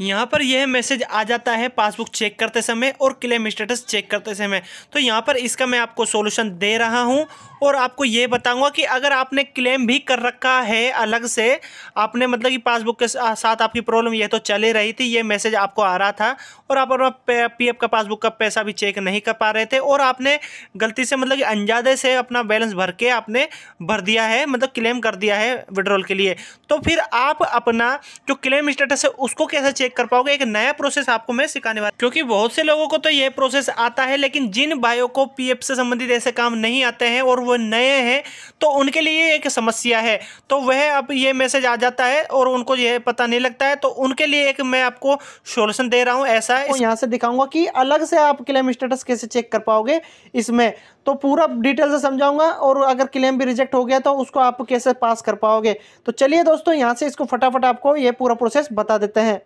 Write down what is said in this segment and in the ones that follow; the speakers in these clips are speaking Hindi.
यहाँ पर यह मैसेज आ जाता है पासबुक चेक करते समय और क्लेम स्टेटस चेक करते समय तो यहाँ पर इसका मैं आपको सोल्यूशन दे रहा हूँ और आपको ये बताऊँगा कि अगर आपने क्लेम भी कर रखा है अलग से आपने मतलब कि पासबुक के साथ आपकी प्रॉब्लम यह तो चले रही थी ये मैसेज आपको आ रहा था और आप अपना पी का पासबुक का पैसा भी चेक नहीं कर पा रहे थे और आपने गलती से मतलब कि अंजादे से अपना बैलेंस भर के आपने भर दिया है मतलब क्लेम कर दिया है विड्रॉल के लिए तो फिर आप अपना जो क्लेम स्टेटस है उसको कैसे चेक कर पाओगे एक नया प्रोसेस आपको मैं सिखाने वाला क्योंकि बहुत से लोगों को तो यह प्रोसेस आता है लेकिन जिन बायो को पीएफ से संबंधित ऐसे काम नहीं आते हैं और वह नए हैं तो उनके लिए एक समस्या है तो वह अब ये मैसेज आ जाता है और उनको यह पता नहीं लगता है तो उनके लिए एक मैं आपको सोल्यूशन दे रहा हूँ ऐसा है यहाँ से दिखाऊंगा कि अलग से आप क्लेम स्टेटस कैसे चेक कर पाओगे इसमें तो पूरा डिटेल से समझाऊंगा और अगर क्लेम भी रिजेक्ट हो गया तो उसको आप कैसे पास कर पाओगे तो चलिए दोस्तों यहाँ से इसको फटाफट आपको ये पूरा प्रोसेस बता देते हैं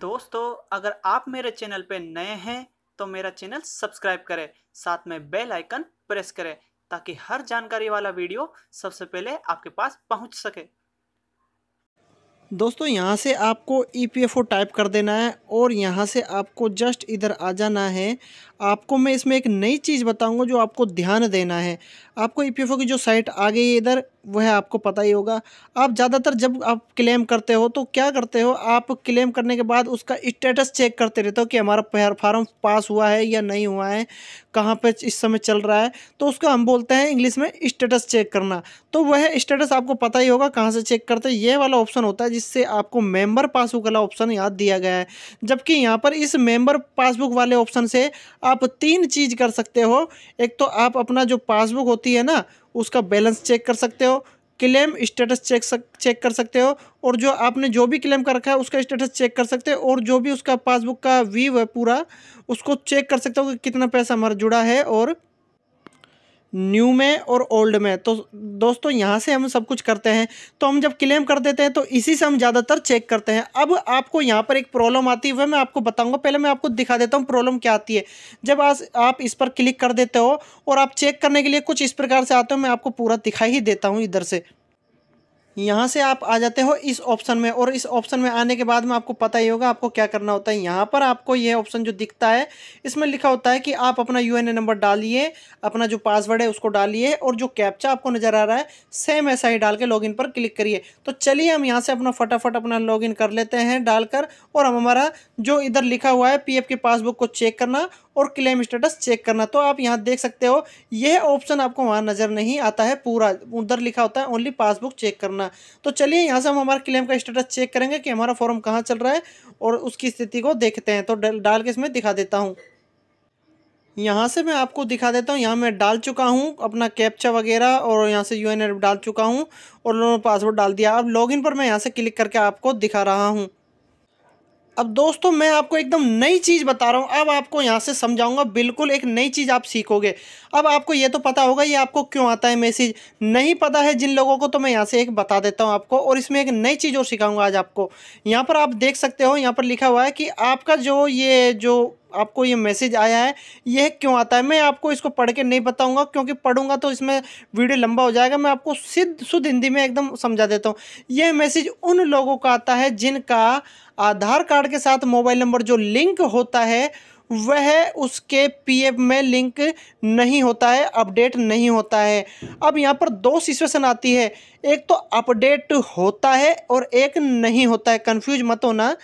दोस्तों अगर आप मेरे चैनल पे नए हैं तो मेरा चैनल सब्सक्राइब करें साथ में बेल आइकन प्रेस करें ताकि हर जानकारी वाला वीडियो सबसे पहले आपके पास पहुंच सके दोस्तों यहाँ से आपको E P F O type कर देना है और यहाँ से आपको जस्ट इधर आ जाना है आपको मैं इसमें एक नई चीज़ बताऊंगा जो आपको ध्यान देना है आपको ई पी एफ़ ओ की जो साइट आ गई है इधर वो है आपको पता ही होगा आप ज़्यादातर जब आप क्लेम करते हो तो क्या करते हो आप क्लेम करने के बाद उसका स्टेटस चेक करते रहते हो कि हमारा फार्म पास हुआ है या नहीं हुआ है कहाँ पे इस समय चल रहा है तो उसका हम बोलते हैं इंग्लिश में स्टेटस चेक करना तो वह स्टेटस आपको पता ही होगा कहाँ से चेक करते हैं ये वाला ऑप्शन होता है जिससे आपको मेम्बर पासबुक वाला ऑप्शन याद दिया गया है जबकि यहाँ पर इस मेम्बर पासबुक वाले ऑप्शन से आप तीन चीज़ कर सकते हो एक तो आप अपना जो पासबुक होती है ना उसका बैलेंस चेक कर सकते हो क्लेम स्टेटस चेक सक, चेक कर सकते हो और जो आपने जो भी क्लेम कर रखा है उसका स्टेटस चेक कर सकते हो और जो भी उसका पासबुक का व्यू है पूरा उसको चेक कर सकते हो कि कितना पैसा हमारा जुड़ा है और न्यू में और ओल्ड में तो दोस्तों यहाँ से हम सब कुछ करते हैं तो हम जब क्लेम कर देते हैं तो इसी से हम ज़्यादातर चेक करते हैं अब आपको यहाँ पर एक प्रॉब्लम आती है वह मैं आपको बताऊँगा पहले मैं आपको दिखा देता हूँ प्रॉब्लम क्या आती है जब आज आप इस पर क्लिक कर देते हो और आप चेक करने के लिए कुछ इस प्रकार से आते हो मैं आपको पूरा दिखाई ही देता हूँ इधर से यहाँ से आप आ जाते हो इस ऑप्शन में और इस ऑप्शन में आने के बाद में आपको पता ही होगा आपको क्या करना होता है यहाँ पर आपको ये ऑप्शन जो दिखता है इसमें लिखा होता है कि आप अपना यू नंबर डालिए अपना जो पासवर्ड है उसको डालिए और जो कैप्चा आपको नज़र आ रहा है सेम ऐसा ही डाल के लॉग पर क्लिक करिए तो चलिए हम यहाँ से अपना फटाफट अपना लॉग कर लेते हैं डालकर और हम हमारा जो इधर लिखा हुआ है पी की पासबुक को चेक करना और क्लेम स्टेटस चेक करना तो आप यहाँ देख सकते हो यह ऑप्शन आपको वहाँ नज़र नहीं आता है पूरा उधर लिखा होता है ओनली पासबुक चेक करना तो चलिए यहाँ से हम हमारा क्लेम का स्टेटस चेक करेंगे कि हमारा फॉर्म कहाँ चल रहा है और उसकी स्थिति को देखते हैं तो डाल के इसमें दिखा देता हूँ यहाँ से मैं आपको दिखा देता हूँ यहाँ मैं डाल चुका हूँ अपना कैप्चा वगैरह और यहाँ से यू डाल चुका हूँ और पासवर्ड डाल दिया अब लॉगिन पर मैं यहाँ से क्लिक करके आपको दिखा रहा हूँ अब दोस्तों मैं आपको एकदम नई चीज़ बता रहा हूँ अब आपको यहाँ से समझाऊंगा बिल्कुल एक नई चीज़ आप सीखोगे अब आपको ये तो पता होगा ये आपको क्यों आता है मैसेज नहीं पता है जिन लोगों को तो मैं यहाँ से एक बता देता हूँ आपको और इसमें एक नई चीज़ और सिखाऊंगा आज आपको यहाँ पर आप देख सकते हो यहाँ पर लिखा हुआ है कि आपका जो ये जो आपको ये मैसेज आया है यह क्यों आता है मैं आपको इसको पढ़ के नहीं बताऊंगा क्योंकि पढ़ूंगा तो इसमें वीडियो लंबा हो जाएगा मैं आपको सिद्ध शुद्ध हिंदी में एकदम समझा देता हूँ यह मैसेज उन लोगों का आता है जिनका आधार कार्ड के साथ मोबाइल नंबर जो लिंक होता है वह उसके पीएफ में लिंक नहीं होता है अपडेट नहीं होता है अब यहाँ पर दो सिचुएशन आती है एक तो अपडेट होता है और एक नहीं होता है कंफ्यूज मत होना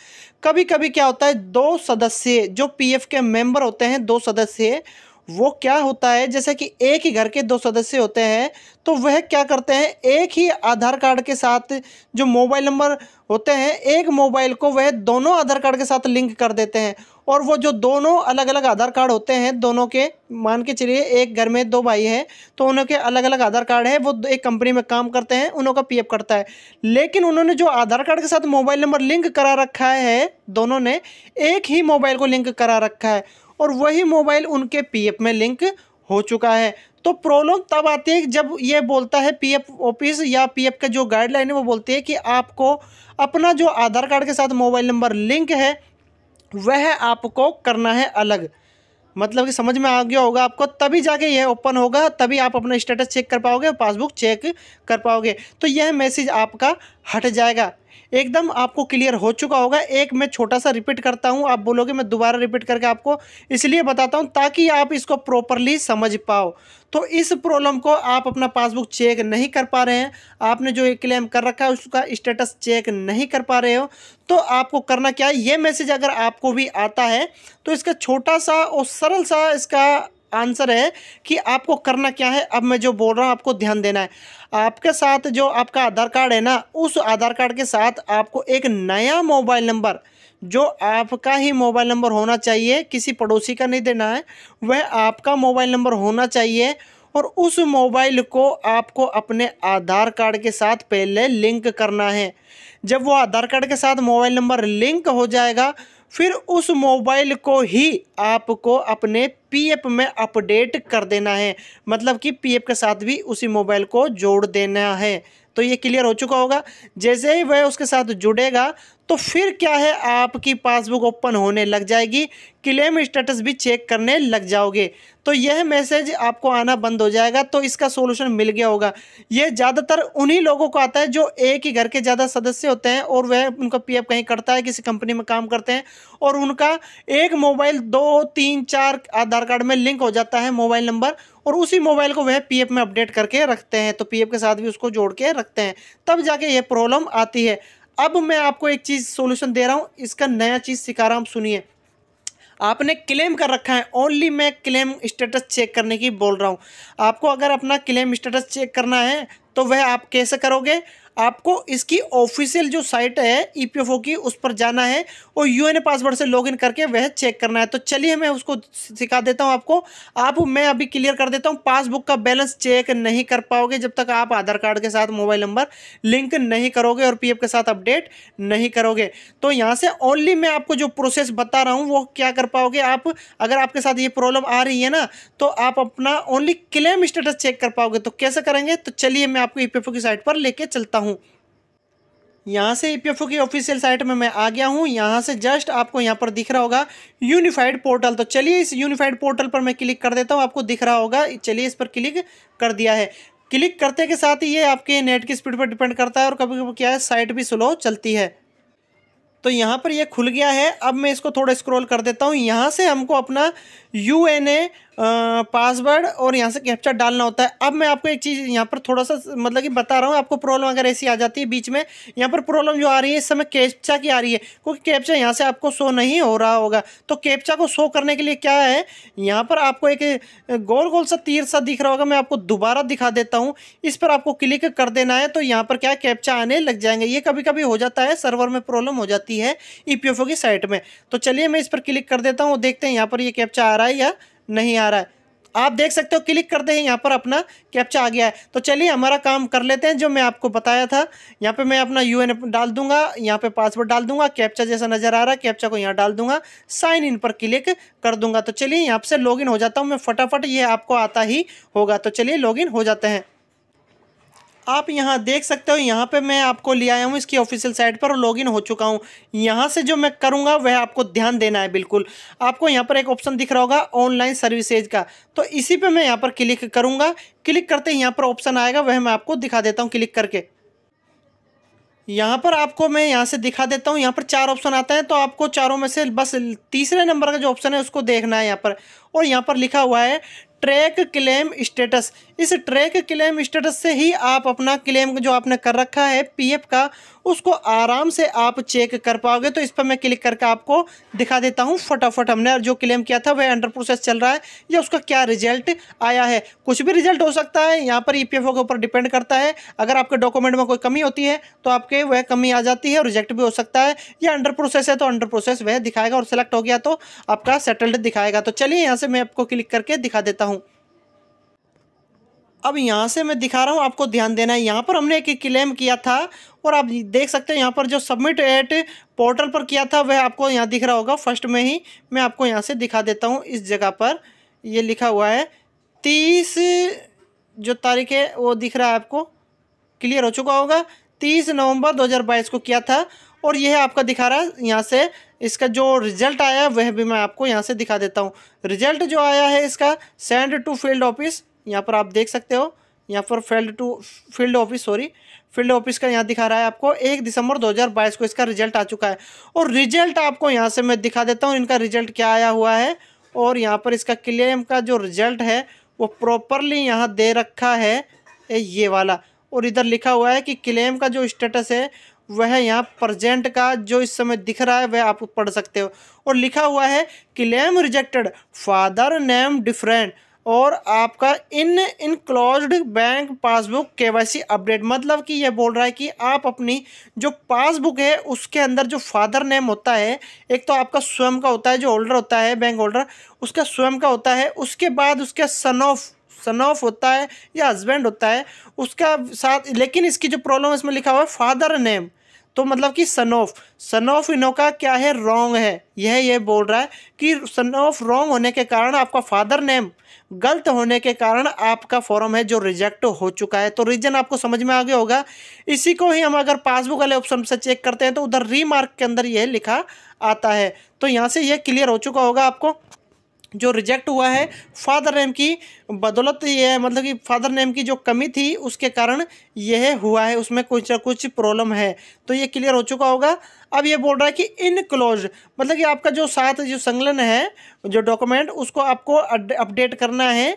कभी कभी क्या होता है दो सदस्य जो पीएफ के मेंबर होते हैं दो सदस्य वो क्या होता है जैसे कि एक ही घर के दो सदस्य होते हैं तो वह क्या करते हैं एक ही आधार कार्ड के साथ जो मोबाइल नंबर होते हैं एक मोबाइल को वह दोनों आधार कार्ड के साथ लिंक कर देते हैं और वो जो दोनों अलग अलग आधार कार्ड होते हैं दोनों के मान के चलिए एक घर में दो भाई हैं तो उनके अलग अलग आधार कार्ड है वो एक कंपनी में काम करते हैं उनका एफ करता है लेकिन उन्होंने जो आधार कार्ड के साथ मोबाइल नंबर लिंक करा रखा है दोनों ने एक ही मोबाइल को लिंक करा रखा है और वही मोबाइल उनके पीएफ में लिंक हो चुका है तो प्रॉब्लम तब आती है जब ये बोलता है पीएफ ऑफिस या पीएफ का जो गाइडलाइन है वो बोलती है कि आपको अपना जो आधार कार्ड के साथ मोबाइल नंबर लिंक है वह आपको करना है अलग मतलब कि समझ में आ गया होगा आपको तभी जाके यह ओपन होगा तभी आप अपना स्टेटस चेक कर पाओगे पासबुक चेक कर पाओगे तो यह मैसेज आपका हट जाएगा एकदम आपको क्लियर हो चुका होगा एक मैं छोटा सा रिपीट करता हूँ आप बोलोगे मैं दोबारा रिपीट करके आपको इसलिए बताता हूँ ताकि आप इसको प्रॉपरली समझ पाओ तो इस प्रॉब्लम को आप अपना पासबुक चेक नहीं कर पा रहे हैं आपने जो क्लेम कर रखा है उसका स्टेटस चेक नहीं कर पा रहे हो तो आपको करना क्या है ये मैसेज अगर आपको भी आता है तो इसका छोटा सा और सरल सा इसका आंसर है कि आपको करना क्या है अब मैं जो बोल रहा हूँ आपको ध्यान देना है आपके साथ जो आपका आधार कार्ड है ना उस आधार कार्ड के साथ आपको एक नया मोबाइल नंबर जो आपका ही मोबाइल नंबर होना चाहिए किसी पड़ोसी का नहीं देना है वह आपका मोबाइल नंबर होना चाहिए और उस मोबाइल को आपको अपने आधार कार्ड के साथ पहले लिंक करना है जब वो आधार कार्ड के साथ मोबाइल नंबर लिंक हो जाएगा फिर उस मोबाइल को ही आपको अपने पीएफ में अपडेट कर देना है मतलब कि पीएफ के साथ भी उसी मोबाइल को जोड़ देना है तो ये क्लियर हो चुका होगा जैसे ही वह उसके साथ जुड़ेगा तो फिर क्या है आपकी पासबुक ओपन होने लग जाएगी क्लेम स्टेटस भी चेक करने लग जाओगे तो यह मैसेज आपको आना बंद हो जाएगा तो इसका सोल्यूशन मिल गया होगा यह ज़्यादातर उन्हीं लोगों को आता है जो एक ही घर के ज़्यादा सदस्य होते हैं और वह उनका पी कहीं करता है किसी कंपनी में काम करते हैं और उनका एक मोबाइल दो तीन चार आधार कार्ड में लिंक हो जाता है मोबाइल नंबर और उसी मोबाइल को वह पीएफ में अपडेट करके रखते हैं तो पीएफ के साथ भी उसको जोड़ के रखते हैं तब जाके ये प्रॉब्लम आती है अब मैं आपको एक चीज़ सॉल्यूशन दे रहा हूँ इसका नया चीज़ सिखा रहा हूँ आप सुनिए आपने क्लेम कर रखा है ओनली मैं क्लेम स्टेटस चेक करने की बोल रहा हूँ आपको अगर अपना क्लेम स्टेटस चेक करना है तो वह आप कैसे करोगे आपको इसकी ऑफिशियल जो साइट है ई e की उस पर जाना है और यू पासवर्ड से लॉगिन करके वह चेक करना है तो चलिए मैं उसको सिखा देता हूँ आपको आप मैं अभी क्लियर कर देता हूँ पासबुक का बैलेंस चेक नहीं कर पाओगे जब तक आप आधार कार्ड के साथ मोबाइल नंबर लिंक नहीं करोगे और पी के साथ अपडेट नहीं करोगे तो यहाँ से ओनली मैं आपको जो प्रोसेस बता रहा हूँ वो क्या कर पाओगे आप अगर आपके साथ ये प्रॉब्लम आ रही है ना तो आप अपना ओनली क्लेम स्टेटस चेक कर पाओगे तो कैसे करेंगे तो चलिए मैं आपको ई e की साइट पर लेके चलता हूँ हूँ यहाँ से ई e की ऑफिशियल साइट में मैं आ गया हूँ यहाँ से जस्ट आपको यहाँ पर दिख रहा होगा यूनिफाइड पोर्टल तो चलिए इस यूनिफाइड पोर्टल पर मैं क्लिक कर देता हूँ आपको दिख रहा होगा चलिए इस पर क्लिक कर दिया है क्लिक करते के साथ ही ये आपके नेट की स्पीड पर डिपेंड करता है और कभी कभी क्या है साइट भी स्लो चलती है तो यहाँ पर यह खुल गया है अब मैं इसको थोड़ा स्क्रॉल कर देता हूँ यहाँ से हमको अपना यू एन ए पासवर्ड और यहाँ से कैप्चर डालना होता है अब मैं आपको एक चीज़ यहाँ पर थोड़ा सा मतलब कि बता रहा हूँ आपको प्रॉब्लम अगर ऐसी आ जाती है बीच में यहाँ पर प्रॉब्लम जो आ रही है इस समय कैप्चा की आ रही है क्योंकि कैप्चा यहाँ से आपको शो नहीं हो रहा होगा तो कैप्चा को शो करने के लिए क्या है यहाँ पर आपको एक गोल गोल सा तीर सा दिख रहा होगा मैं आपको दोबारा दिखा देता हूँ इस पर आपको क्लिक कर देना है तो यहाँ पर क्या कैप्चा आने लग जाएंगे ये कभी कभी हो जाता है सर्वर में प्रॉब्लम हो जाती है ई e की साइट में तो चलिए मैं इस पर क्लिक कर देता हूँ देखते हैं यहाँ पर ये कैप्चा आ रहा है रहा है या नहीं आ रहा है आप देख सकते हो क्लिक करते ही यहाँ पर अपना कैप्चा आ गया है तो चलिए हमारा काम कर लेते हैं जो मैं आपको बताया था यहाँ पे मैं अपना यू डाल दूंगा यहाँ पे पासवर्ड डाल दूंगा कैप्चा जैसा नज़र आ रहा है कैप्चा को यहाँ डाल दूंगा साइन इन पर क्लिक कर दूंगा तो चलिए यहाँ से इन हो जाता हूँ मैं फटाफट ये आपको आता ही होगा तो चलिए इन हो जाते हैं आप यहाँ देख सकते हो यहाँ पे मैं आपको ले आया हूँ इसकी ऑफिशियल साइट पर और लॉगिन हो चुका हूँ यहाँ से जो मैं करूँगा वह आपको ध्यान देना है बिल्कुल आपको यहाँ पर एक ऑप्शन दिख रहा होगा ऑनलाइन सर्विसेज का तो इसी पे मैं यहाँ पर क्लिक करूँगा क्लिक करते ही यहाँ पर ऑप्शन आएगा वह मैं आपको दिखा देता हूँ क्लिक करके यहाँ पर आपको मैं यहाँ से दिखा देता हूँ यहाँ पर चार ऑप्शन आते हैं तो आपको चारों में से बस तीसरे नंबर का जो ऑप्शन है उसको देखना है यहाँ पर और यहाँ पर लिखा हुआ है ट्रैक क्लेम स्टेटस इस ट्रैक क्लेम स्टेटस से ही आप अपना क्लेम जो आपने कर रखा है पीएफ का उसको आराम से आप चेक कर पाओगे तो इस पर मैं क्लिक करके आपको दिखा देता हूँ फटाफट हमने जो क्लेम किया था वह अंडर प्रोसेस चल रहा है या उसका क्या रिजल्ट आया है कुछ भी रिजल्ट हो सकता है यहाँ पर ई के ऊपर डिपेंड करता है अगर आपके डॉक्यूमेंट में कोई कमी होती है तो आपके वह कमी आ जाती है और रिजेक्ट भी हो सकता है या अंडर प्रोसेस है तो अंडर प्रोसेस वह दिखाएगा और सेलेक्ट हो गया तो आपका सेटल्ड दिखाएगा तो चलिए यहाँ से मैं आपको क्लिक करके दिखा देता हूँ अब यहाँ से मैं दिखा रहा हूँ आपको ध्यान देना है यहाँ पर हमने एक क्लेम किया था और आप देख सकते हैं यहाँ पर जो सबमिट एट पोर्टल पर किया था वह आपको यहाँ दिख रहा होगा फर्स्ट में ही मैं आपको यहाँ से दिखा देता हूँ इस जगह पर ये लिखा हुआ है तीस जो तारीख है वो दिख रहा है आपको क्लियर हो चुका होगा तीस नवंबर 2022 को किया था और यह आपका दिखा रहा है यहाँ से इसका जो रिजल्ट आया वह भी मैं आपको यहाँ से दिखा देता हूँ रिजल्ट जो आया है इसका सेंड टू फील्ड ऑफिस यहाँ पर आप देख सकते हो यहाँ पर field to field office sorry field office का यहाँ दिखा रहा है आपको एक दिसंबर 2022 को इसका रिजल्ट आ चुका है और रिजल्ट आपको यहाँ से मैं दिखा देता हूँ इनका रिजल्ट क्या आया हुआ है और यहाँ पर इसका क्लेम का जो रिजल्ट है वो प्रॉपरली यहाँ दे रखा है ये वाला और इधर लिखा हुआ है कि क्लेम का जो स्टेटस है वह यहाँ प्रजेंट का जो इस समय दिख रहा है वह आप पढ़ सकते हो और लिखा हुआ है claim rejected father name different और आपका इन इन closed bank passbook KYC update मतलब कि यह बोल रहा है कि आप अपनी जो पासबुक है उसके अंदर जो फादर नेम होता है एक तो आपका स्वयं का होता है जो होल्डर होता है बैंक होल्डर उसका स्वयं का होता है उसके बाद उसके सन ऑफ सन ऑफ होता है या हस्बैंड होता है उसका साथ लेकिन इसकी जो प्रॉब्लम इसमें लिखा हुआ है फादर नेम तो मतलब कि सन ऑफ सन ऑफ इनोका क्या है रॉन्ग है यह ये बोल रहा है कि सन ऑफ रॉन्ग होने के कारण आपका फादर नेम गलत होने के कारण आपका फॉर्म है जो रिजेक्ट हो चुका है तो रीजन आपको समझ में आ गया होगा इसी को ही हम अगर पासबुक वाले ऑप्शन से चेक करते हैं तो उधर रीमार्क के अंदर यह लिखा आता है तो यहाँ से यह क्लियर हो चुका होगा आपको जो रिजेक्ट हुआ है फादर नेम की बदौलत यह मतलब कि फादर नेम की जो कमी थी उसके कारण यह हुआ है उसमें कुछ ना कुछ प्रॉब्लम है तो ये क्लियर हो चुका होगा अब ये बोल रहा है कि इनक्लोज मतलब कि आपका जो साथ जो संलग्न है जो डॉक्यूमेंट उसको आपको अपडेट करना है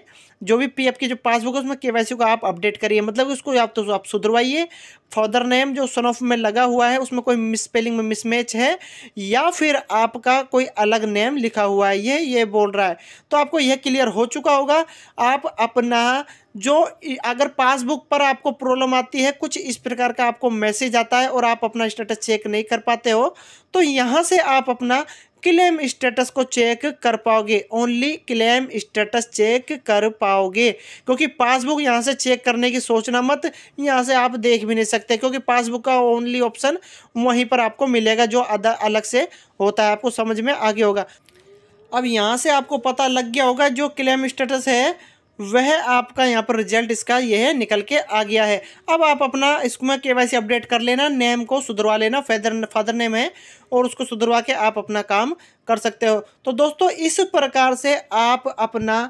जो भी पी की जो पासबुक है उसमें के को आप अपडेट करिए मतलब उसको आप तो आप सुधरवाइए फादर नेम जो सन ऑफ में लगा हुआ है उसमें कोई मिस स्पेलिंग में मिसमैच है या फिर आपका कोई अलग नेम लिखा हुआ है ये ये बोल रहा है तो आपको यह क्लियर हो चुका होगा आप अपना जो अगर पासबुक पर आपको प्रॉब्लम आती है कुछ इस प्रकार का आपको मैसेज आता है और आप अपना स्टेटस चेक नहीं कर पाते हो तो यहाँ से आप अपना क्लेम स्टेटस को चेक कर पाओगे ओनली क्लेम स्टेटस चेक कर पाओगे क्योंकि पासबुक यहाँ से चेक करने की सोचना मत यहाँ से आप देख भी नहीं सकते क्योंकि पासबुक का ओनली ऑप्शन वहीं पर आपको मिलेगा जो अलग से होता है आपको समझ में आगे होगा अब यहाँ से आपको पता लग गया होगा जो क्लेम स्टेटस है वह आपका यहाँ पर रिजल्ट इसका यह निकल के आ गया है अब आप अपना इसमें के वाई अपडेट कर लेना नेम को सुधरवा लेना फादर फादर नेम है और उसको सुधरवा के आप अपना काम कर सकते हो तो दोस्तों इस प्रकार से आप अपना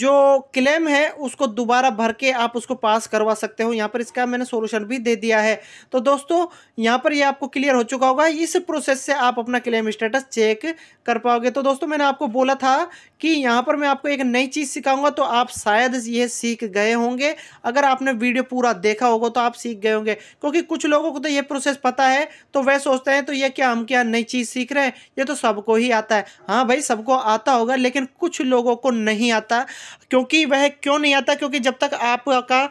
जो क्लेम है उसको दोबारा भर के आप उसको पास करवा सकते हो यहाँ पर इसका मैंने सोल्यूशन भी दे दिया है तो दोस्तों यहाँ पर ये यह आपको क्लियर हो चुका होगा इस प्रोसेस से आप अपना क्लेम स्टेटस चेक कर पाओगे तो दोस्तों मैंने आपको बोला था कि यहाँ पर मैं आपको एक नई चीज़ सिखाऊंगा तो आप शायद यह सीख गए होंगे अगर आपने वीडियो पूरा देखा होगा तो आप सीख गए होंगे क्योंकि कुछ लोगों को तो ये प्रोसेस पता है तो वह सोचते हैं तो ये क्या हम क्या नई चीज़ सीख रहे हैं ये तो सबको ही आता है हाँ भाई सबको आता होगा लेकिन कुछ लोगों को नहीं आता क्योंकि वह क्यों नहीं आता क्योंकि जब तक आपका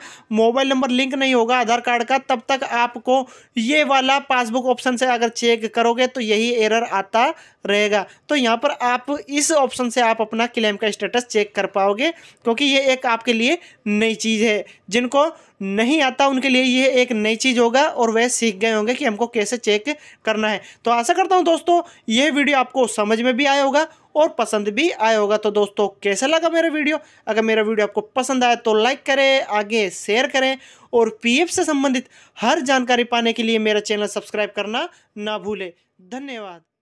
मोबाइल नंबर लिंक नहीं होगा आधार कार्ड का तब तक आपको ये वाला पासबुक ऑप्शन से अगर चेक करोगे तो यही एरर आता रहेगा तो यहाँ पर आप इस ऑप्शन से आप अपना क्लेम का स्टेटस चेक कर पाओगे क्योंकि ये एक आपके लिए नई चीज़ है जिनको नहीं आता उनके लिए ये एक नई चीज़ होगा और वह सीख गए होंगे कि हमको कैसे चेक करना है तो आशा करता हूँ दोस्तों ये वीडियो आपको समझ में भी आया होगा और पसंद भी आया होगा तो दोस्तों कैसा लगा मेरा वीडियो अगर मेरा वीडियो आपको पसंद आया तो लाइक करें आगे शेयर करें और पीएफ से संबंधित हर जानकारी पाने के लिए मेरा चैनल सब्सक्राइब करना ना भूलें धन्यवाद